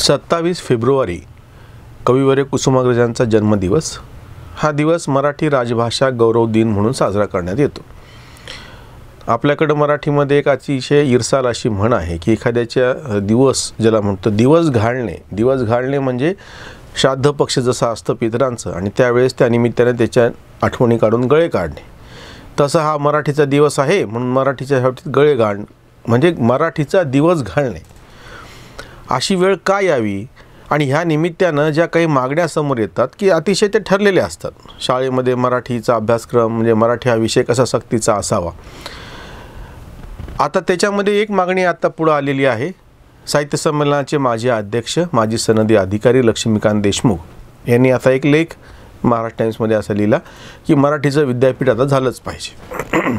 सत्तावीस फेब्रुवारी कविवर्य कुसुमाग्रजांचा जन्मदिवस हा दिवस मराठी राजभाषा गौरव दिन म्हणून साजरा करण्यात येतो आपल्याकडं मराठीमध्ये एक अतिशय इरसाल अशी म्हण आहे की एखाद्याच्या दिवस ज्याला म्हणतो दिवस घालणे दिवस घालणे म्हणजे श्राद्ध पक्ष जसं असतं पितरांचं आणि त्यावेळेस त्या निमित्ताने त्याच्या आठवणी काढून गळे काढणे तसा हा मराठीचा दिवस आहे म्हणून मराठीच्या बाबतीत गळे घाण म्हणजे मराठीचा दिवस घालणे अशी वेळ का यावी आणि ह्या निमित्तानं ज्या काही मागण्या समोर येतात की अतिशय ते ठरलेले असतात शाळेमध्ये मराठीचा अभ्यासक्रम म्हणजे मराठी हा विषय कसा सक्तीचा असावा आता त्याच्यामध्ये एक मागणी आता पुढं आलेली आहे साहित्य संमेलनाचे माजी अध्यक्ष माजी सनदी अधिकारी लक्ष्मीकांत देशमुख यांनी असा एक लेख महाराष्ट्र टाईम्समध्ये असा लिहिला की मराठीचं विद्यापीठ आता झालंच पाहिजे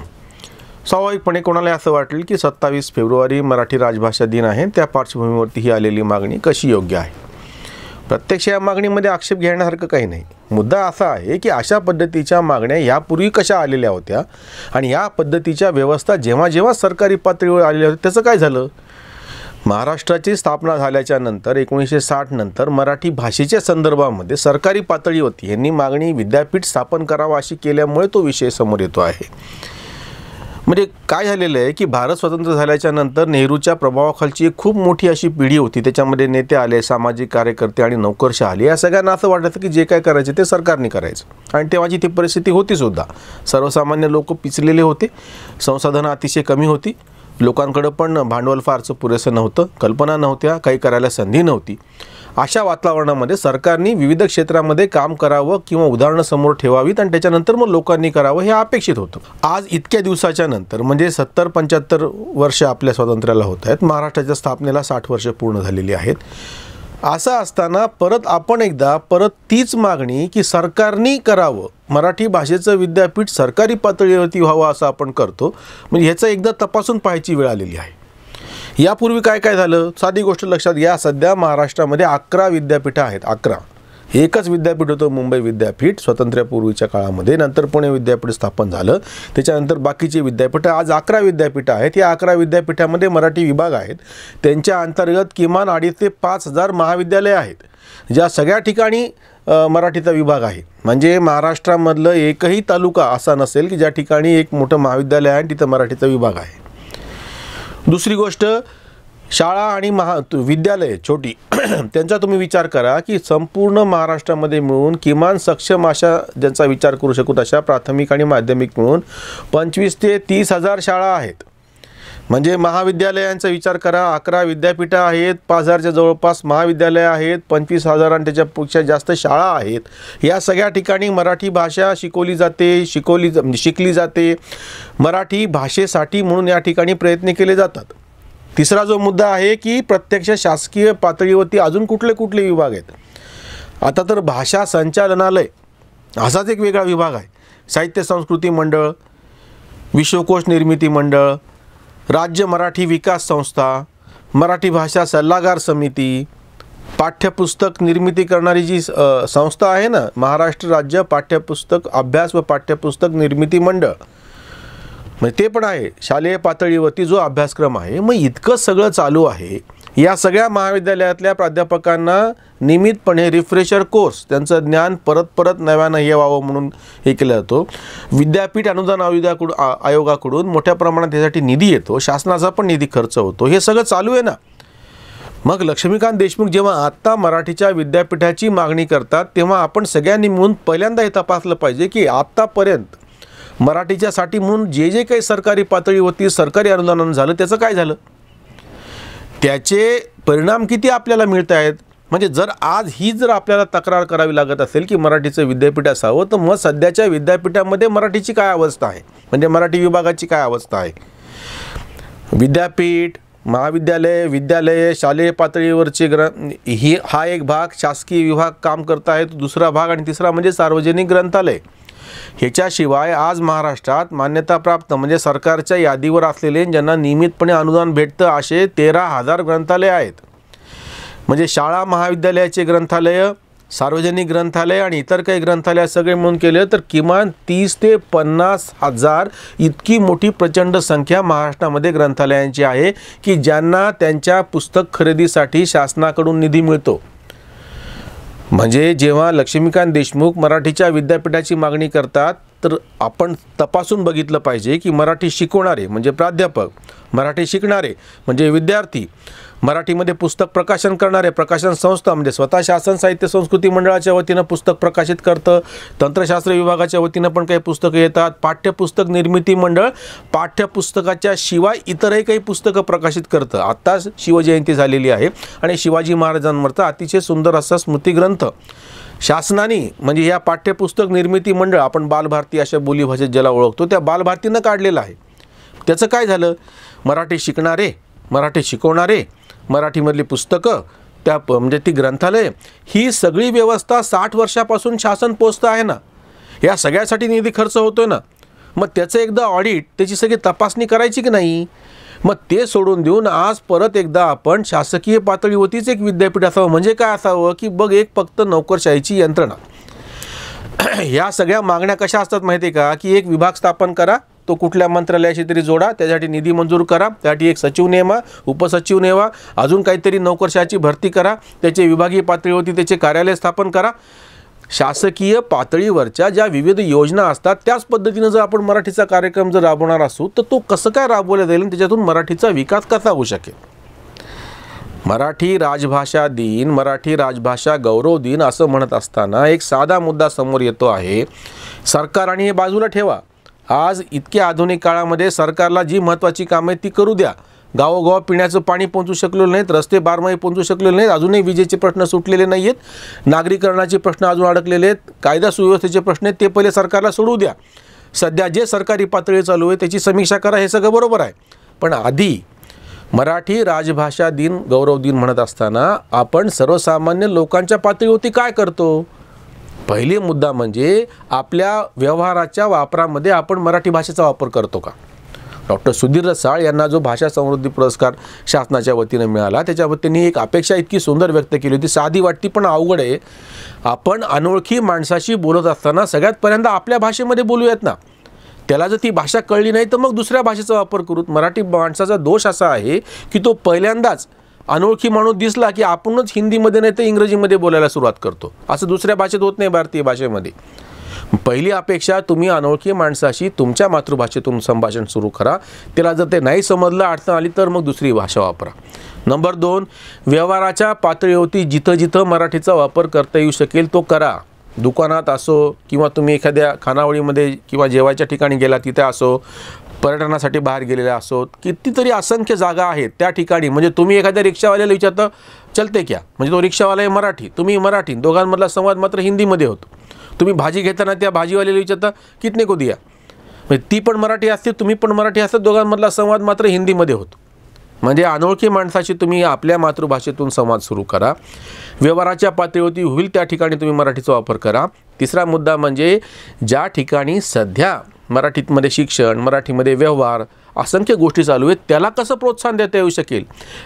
स्वाभाविकपणे कोणाला असं वाटेल की सत्तावीस फेब्रुवारी मराठी राजभाषा दिन आहे त्या पार्श्वभूमीवरती ही आलेली मागणी कशी योग्य आहे प्रत्यक्ष या मागणीमध्ये आक्षेप घेण्यासारखं काही नाही मुद्दा असा आहे की अशा पद्धतीच्या मागण्या यापूर्वी कशा आलेल्या होत्या आणि या पद्धतीच्या व्यवस्था जेव्हा जेव्हा सरकारी पातळीवर आलेल्या होत्या त्याचं काय झालं महाराष्ट्राची स्थापना झाल्याच्या नंतर एकोणीसशे साठ नंतर मराठी भाषेच्या संदर्भामध्ये सरकारी पातळीवरती यांनी मागणी विद्यापीठ स्थापन करावा अशी केल्यामुळे तो विषय समोर येतो आहे म्हणजे काय झालेलं आहे की भारत स्वतंत्र झाल्याच्या नंतर नेहरूच्या प्रभावाखालची खूप मोठी अशी पिढी होती त्याच्यामध्ये नेते आले सामाजिक कार्यकर्ते आणि नोकरशा आले या सगळ्यांना असं वाटायचं की जे काय करायचं ते सरकारने करायचं आणि तेव्हाची ती परिस्थिती होती सुद्धा सर्वसामान्य लोक पिचलेले होते संसाधनं अतिशय कमी होती लोकांकडं पण भांडवल फारचं पुरेसं नव्हतं कल्पना नव्हत्या काही करायला संधी नव्हती अशा वातावरणामध्ये सरकारने विविध क्षेत्रामध्ये काम करावं किंवा उदाहरणं समोर ठेवावीत आणि त्याच्यानंतर मग लोकांनी करावं हे अपेक्षित होतं आज इतक्या दिवसाच्या नंतर म्हणजे सत्तर पंच्याहत्तर वर्ष आपल्या स्वातंत्र्याला होत आहेत महाराष्ट्राच्या स्थापनेला साठ वर्ष पूर्ण झालेली आहेत असं असताना परत आपण एकदा परत तीच मागणी की सरकारनी करावं मराठी भाषेचं विद्यापीठ सरकारी पातळीवरती व्हावं असं आपण करतो म्हणजे ह्याचं एकदा तपासून पाहायची वेळ आलेली आहे यापूर्वी काय काय झालं साधी गोष्ट लक्षात घ्या सध्या महाराष्ट्रामध्ये अकरा विद्यापीठं आहेत अकरा एकच विद्यापीठ होतं मुंबई विद्यापीठ स्वातंत्र्यापूर्वीच्या काळामध्ये नंतर पुणे विद्यापीठ स्थापन झालं त्याच्यानंतर बाकीचे विद्यापीठं आज अकरा विद्यापीठं आहेत या अकरा विद्यापीठामध्ये मराठी विभाग आहेत त्यांच्या अंतर्गत किमान अडीच ते पाच हजार महाविद्यालयं आहेत ज्या सगळ्या ठिकाणी मराठीचा विभाग आहे म्हणजे महाराष्ट्रामधलं एकही तालुका असा नसेल की ज्या ठिकाणी एक मोठं महाविद्यालय आहे आणि तिथं मराठीचा विभाग आहे दुसरी गोष्ट शाळा आणि महा विद्यालय छोटी त्यांचा तुम्ही विचार करा की संपूर्ण महाराष्ट्रामध्ये मिळून किमान सक्षम अशा ज्यांचा विचार करू शकू तशा प्राथमिक आणि माध्यमिक मिळून पंचवीस ते तीस हजार शाळा आहेत म्हणजे महाविद्यालयांचा विचार करा अकरा विद्यापीठं आहेत पाच हजारच्या जवळपास महाविद्यालयं आहेत पंचवीस हजार आणि त्याच्यापेक्षा जास्त शाळा आहेत या सगळ्या ठिकाणी मराठी भाषा शिकवली जाते शिकवली म्हणजे शिकली जाते मराठी भाषेसाठी म्हणून या ठिकाणी प्रयत्न केले जातात तिसरा जो मुद्दा आहे की प्रत्यक्ष शासकीय पातळीवरती अजून कुठले कुठले विभाग आहेत आता तर भाषा संचालनालय असाच एक वेगळा विभाग आहे साहित्य संस्कृती मंडळ विश्वकोश निर्मिती मंडळ राज्य मराठी विकास संस्था मराठी भाषा सल्लागार समिती पाठ्यपुस्तक निर्मिती करणारी जी संस्था आहे ना महाराष्ट्र राज्य पाठ्यपुस्तक अभ्यास व पाठ्यपुस्तक निर्मिती मंडळ म्हणजे ते पण आहे शालेय पातळीवरती जो अभ्यासक्रम आहे मग इतकं सगळं चालू आहे या सगळ्या महाविद्यालयातल्या प्राध्यापकांना नियमितपणे रिफ्रेशर कोर्स त्यांचं ज्ञान परत परत नव्यानं हे व्हावं म्हणून हे केलं जातो विद्यापीठ अनुदान आयोगाकडून आयोगाकडून मोठ्या प्रमाणात त्यासाठी निधी येतो शासनाचा पण निधी खर्च होतो हे सगळं चालू आहे ना मग लक्ष्मीकांत देशमुख जेव्हा आत्ता मराठीच्या विद्यापीठाची मागणी करतात तेव्हा आपण सगळ्यांनी म्हणून पहिल्यांदा हे तपासलं पाहिजे की आत्तापर्यंत मराठीच्यासाठी म्हणून जे जे काही सरकारी पातळी होती सरकारी अनुदानानं झालं त्याचं काय झालं त्याचे परिणाम किती आपल्याला मिळत आहेत म्हणजे जर आज ही जर आपल्याला तक्रार करावी लागत असेल की मराठीचं विद्यापीठ असावं तर मग सध्याच्या विद्यापीठामध्ये मराठीची काय अवस्था आहे म्हणजे मराठी विभागाची काय अवस्था आहे विद्यापीठ महाविद्यालय विद्यालय शालेय पातळीवरचे ग्र ही हा एक भाग शासकीय विभाग काम करत आहेत दुसरा भाग आणि तिसरा म्हणजे सार्वजनिक ग्रंथालय ह्याच्याशिवाय आज महाराष्ट्रात मान्यताप्राप्त म्हणजे सरकारच्या यादीवर असलेले ज्यांना नियमितपणे अनुदान भेटतं असे तेरा हजार ग्रंथालय आहेत म्हणजे शाळा महाविद्यालयाचे ग्रंथालय सार्वजनिक ग्रंथालय आणि इतर काही ग्रंथालय सगळे म्हणून केले तर किमान तीस ते पन्नास हजार इतकी मोठी प्रचंड संख्या महाराष्ट्रामध्ये ग्रंथालयांची आहे की ज्यांना त्यांच्या पुस्तक खरेदीसाठी शासनाकडून निधी मिळतो म्हणजे जेव्हा लक्ष्मीकांत देशमुख मराठीच्या विद्यापीठाची मागणी करतात तर आपण तपासून बघितलं पाहिजे की मराठी शिकवणारे म्हणजे प्राध्यापक मराठी शिकणारे म्हणजे विद्यार्थी मराठीमध्ये पुस्तक प्रकाशन करणारे प्रकाशन संस्था म्हणजे स्वतः शासन साहित्य संस्कृती मंडळाच्या वतीनं पुस्तक प्रकाशित करतं तंत्रशास्त्र विभागाच्या वतीनं पण काही पुस्तकं येतात पाठ्यपुस्तक निर्मिती मंडळ पाठ्यपुस्तकाच्या शिवाय इतरही काही पुस्तकं प्रकाशित करतं आत्ताच शिवजयंती झालेली आहे आणि शिवाजी महाराजांवरचा अतिशय सुंदर असा स्मृतीग्रंथ शासनाने म्हणजे या पाठ्यपुस्तक निर्मिती मंडळ आपण बालभारती अशा बोलीभाषेत ज्याला ओळखतो त्या बालभारतीनं काढलेलं आहे त्याचं काय झालं मराठी शिकणारे मराठी शिकवणारे मराठीमधली पुस्तकं त्या म्हणजे ती ग्रंथालय ही सगळी व्यवस्था साठ वर्षापासून शासन पोचतं आहे ना या सगळ्यासाठी निधी खर्च होतो ना मग त्याचं एकदा ऑडिट त्याची सगळी तपासणी करायची की नाही मग ते सोडून देऊन आज परत एकदा आपण शासकीय पातळीवरतीच एक विद्यापीठ असावं म्हणजे काय असावं की बघ एक फक्त नोकरशाहीची यंत्रणा ह्या सगळ्या मागण्या कशा असतात माहिती आहे का की एक विभाग स्थापन करा तो कुठल्या मंत्रालयाशी तरी जोडा त्यासाठी निधी मंजूर करा त्यासाठी एक सचिव नेमा उपसचिव नेवा अजून काहीतरी नोकरशाची भरती करा त्याचे विभागीय पातळीवरती त्याचे कार्यालय स्थापन करा शासकीय पातळीवरच्या ज्या विविध योजना असतात त्याच पद्धतीनं जर आपण मराठीचा कार्यक्रम जर राबवणार असू तर तो कसं काय राबवला जाईल त्याच्यातून मराठीचा विकास कसा होऊ शकेल मराठी राजभाषा दिन मराठी राजभाषा गौरव दिन असं म्हणत असताना एक साधा मुद्दा समोर येतो आहे सरकार आणि हे बाजूला ठेवा आज इतक्या आधुनिक काळामध्ये सरकारला जी महत्त्वाची कामं आहेत ती करू द्या गावोगाव पिण्याचं पाणी पोहोचू शकलेलं नाहीत रस्ते बारमाही पोहोचू शकलेले नाहीत अजूनही विजेचे प्रश्न सुटलेले नाही आहेत नागरीकरणाचे प्रश्न अजून अडकलेले आहेत कायदा सुव्यवस्थेचे प्रश्न आहेत ते पहिले सरकारला सोडू द्या सध्या जे सरकारी पातळी चालू आहे त्याची समीक्षा करा हे सगळं बरोबर आहे पण आधी मराठी राजभाषा दिन गौरव दिन म्हणत असताना आपण सर्वसामान्य लोकांच्या पातळीवरती काय करतो पहिले मुद्दा म्हणजे आपल्या व्यवहाराच्या वापरामध्ये आपण मराठी भाषेचा वापर करतो का डॉक्टर सुधीर रसाळ यांना जो भाषा समृद्धी पुरस्कार शासनाच्या वतीनं मिळाला त्याच्यावर त्यांनी एक अपेक्षा इतकी सुंदर व्यक्त केली होती साधी वाटती पण अवघड आहे आपण अनोळखी माणसाशी बोलत असताना सगळ्यात पहिल्यांदा आपल्या भाषेमध्ये बोलूयात ना त्याला जर ती भाषा कळली नाही तर मग दुसऱ्या भाषेचा वापर करू मराठी माणसाचा दोष असा आहे की तो पहिल्यांदाच अनोळखी माणूस दिसला की आपणच हिंदीमध्ये नाही तर इंग्रजीमध्ये बोलायला सुरुवात करतो असं दुसऱ्या भाषेत होत नाही भारतीय भाषेमध्ये पहिली अपेक्षा तुम्ही अनोळखी माणसाशी तुमच्या मातृभाषेतून संभाषण सुरू करा त्याला जर ते नाही समजलं अडचण आली तर मग दुसरी भाषा वापरा नंबर दोन व्यवहाराच्या पातळीवरती जिथं जिथं मराठीचा वापर करता येऊ शकेल तो करा दुकानात असो किंवा तुम्ही एखाद्या खानावळीमध्ये किंवा जेवायच्या ठिकाणी गेला तिथे असो पर्यटनासाठी बाहेर गेलेल्या असो कितीतरी असंख्य जागा आहेत त्या ठिकाणी म्हणजे तुम्ही एखाद्या रिक्षावाल्याला विचारता चलते क्या म्हणजे तो रिक्षावाला आहे मराठी तुम्ही मराठी दोघांमधला संवाद मात्र हिंदीमध्ये होतो तुम्ही भाजी घेताना त्या भाजीवाल्याला विचारता कितने को दिया म्हणजे ती पण मराठी असते तुम्ही पण मराठी असतात दोघांमधला संवाद मात्र हिंदीमध्ये होतो म्हणजे अनोळखी माणसाशी तुम्ही आपल्या मातृभाषेतून संवाद सुरू करा व्यवहाराच्या पातळीवरती होईल त्या ठिकाणी तुम्ही मराठीचा वापर करा तिसरा मुद्दा म्हणजे ज्या ठिकाणी सध्या मराठीतमध्ये शिक्षण मराठीमध्ये व्यवहार असंख्य गोष्टी चालू आहेत त्याला कसं प्रोत्साहन देता येऊ शकेल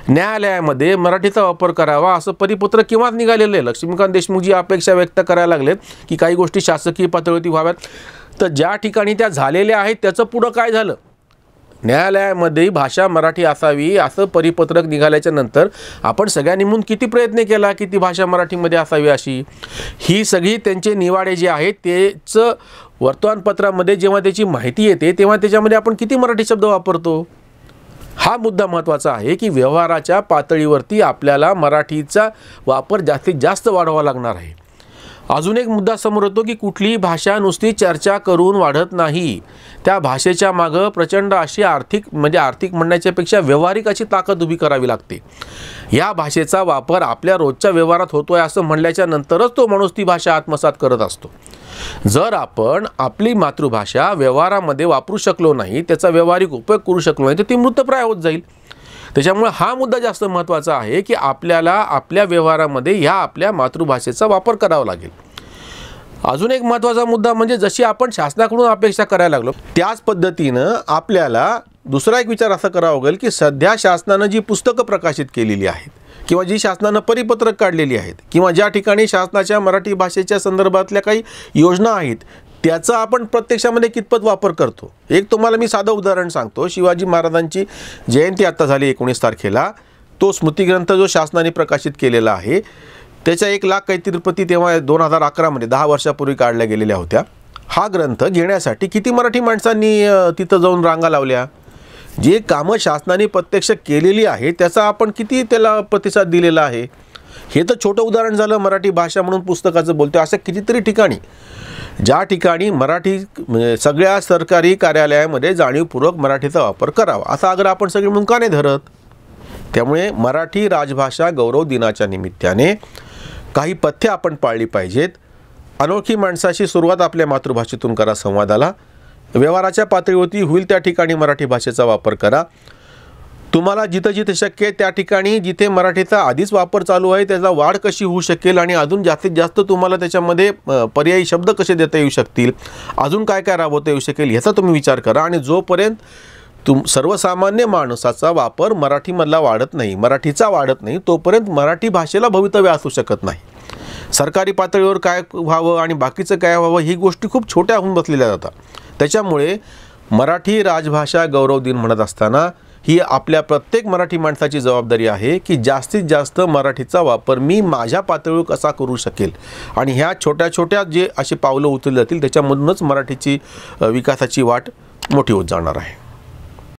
न्यायालयामध्ये मराठीचा वापर करावा असं परिपत्र केव्हाच निघालेलं आहे लक्ष्मीकांत देशमुख जी अपेक्षा व्यक्त करायला लागलेत की काही गोष्टी शासकीय पातळीवरती व्हाव्यात तर ज्या ठिकाणी त्या झालेल्या आहेत त्याचं पुढं काय झालं न्यायालयामध्ये भाषा मराठी असावी असं परिपत्रक निघाल्याच्या नंतर आपण सगळ्यांनी म्हणून किती प्रयत्न केला की ती भाषा मराठीमध्ये असावी अशी ही सगळी त्यांचे निवाडे जे आहेत तेच वर्तमानपत्रामध्ये जेव्हा त्याची माहिती येते तेव्हा त्याच्यामध्ये आपण किती मराठी शब्द वापरतो हा मुद्दा महत्त्वाचा आहे की व्यवहाराच्या पातळीवरती आपल्याला मराठीचा वापर जास्तीत जास्त वाढवा लागणार आहे अजून एक मुद्दा समोर येतो की कुठलीही भाषा नुसती चर्चा करून वाढत नाही त्या भाषेच्या मागं प्रचंड अशी आर्थिक म्हणजे आर्थिक म्हणण्याच्यापेक्षा व्यवहारिक अशी ताकद उभी करावी लागते या भाषेचा वापर आपल्या रोजच्या व्यवहारात होतो आहे असं म्हणल्याच्या नंतरच तो माणूस ती भाषा आत्मसात करत असतो जर आपण आपली मातृभाषा व्यवहारामध्ये वापरू शकलो नाही त्याचा व्यवहारिक उपयोग करू शकलो नाही तर ती मृतप्राय होत जाईल त्याच्यामुळे हा मुद्दा जास्त महत्त्वाचा आहे की आपल्याला आपल्या व्यवहारामध्ये ह्या आपल्या मातृभाषेचा वापर करावा लागेल अजून एक महत्त्वाचा मुद्दा म्हणजे जशी आपण शासनाकडून अपेक्षा करायला लागलो त्याच पद्धतीनं आपल्याला दुसरा एक विचार असा करावा लागेल की सध्या शासनानं जी पुस्तकं प्रकाशित केलेली आहेत किंवा जी शासनानं परिपत्रक काढलेली आहेत किंवा ज्या ठिकाणी शासनाच्या मराठी भाषेच्या संदर्भातल्या काही योजना आहेत त्याचा आपण प्रत्यक्षामध्ये कितपत वापर करतो एक तुम्हाला मी साधं उदाहरण सांगतो शिवाजी महाराजांची जयंती आत्ता झाली एकोणीस तारखेला तो स्मृतिग्रंथ जो शासनाने प्रकाशित केलेला आहे त्याच्या एक लाख काहीतरी तेव्हा दोन हजार अकरामध्ये दहा वर्षापूर्वी काढल्या गेलेल्या होत्या हा ग्रंथ घेण्यासाठी किती मराठी माणसांनी तिथं जाऊन रांगा लावल्या जे कामं शासनाने प्रत्यक्ष केलेली आहे त्याचा आपण किती त्याला प्रतिसाद दिलेला आहे हे तर छोटं उदाहरण झालं मराठी भाषा म्हणून पुस्तकाचं बोलतो असं कितीतरी ठिकाणी ज्या ठिकाणी मराठी म्हणजे सगळ्या सरकारी कार्यालयामध्ये जाणीवपूर्वक मराठीचा वापर करावा असा आग्रह आपण सगळे म्हणून का नाही धरत त्यामुळे मराठी राजभाषा गौरव दिनाच्या निमित्ताने काही पथ्य आपण पाळली पाहिजेत अनोळखी माणसाशी सुरुवात आपल्या मातृभाषेतून करा संवादाला व्यवहाराच्या पातळीवरती होईल त्या ठिकाणी मराठी भाषेचा वापर करा तुम्हाला जिथं जिथं शक्य आहे त्या ठिकाणी जिथे मराठीचा आधीच वापर चालू आहे त्याचा वाढ कशी होऊ शकेल आणि अजून जास्तीत जास्त तुम्हाला त्याच्यामध्ये पर्यायी शब्द कसे देता येऊ शकतील अजून काय काय राबवता येऊ शकेल ह्याचा तुम्ही विचार करा आणि जोपर्यंत तुम सर्वसामान्य माणसाचा वापर मराठीमधला वाढत नाही मराठीचा वाढत नाही तोपर्यंत मराठी भाषेला भवितव्य असू शकत नाही सरकारी पातळीवर काय व्हावं आणि बाकीचं काय व्हावं ही गोष्टी खूप छोट्या होऊन बसलेल्या जातात त्याच्यामुळे मराठी राजभाषा गौरव दिन म्हणत असताना ही आपल्या प्रत्येक मराठी माणसाची जबाबदारी आहे की जास्तीत जास्त मराठीचा वापर मी माझ्या पातळीवर कसा करू शकेल आणि ह्या छोट्या छोट्या जे असे पावलं उचलली जातील त्याच्यामधूनच मराठीची विकासाची वाट मोठी होत जाणार आहे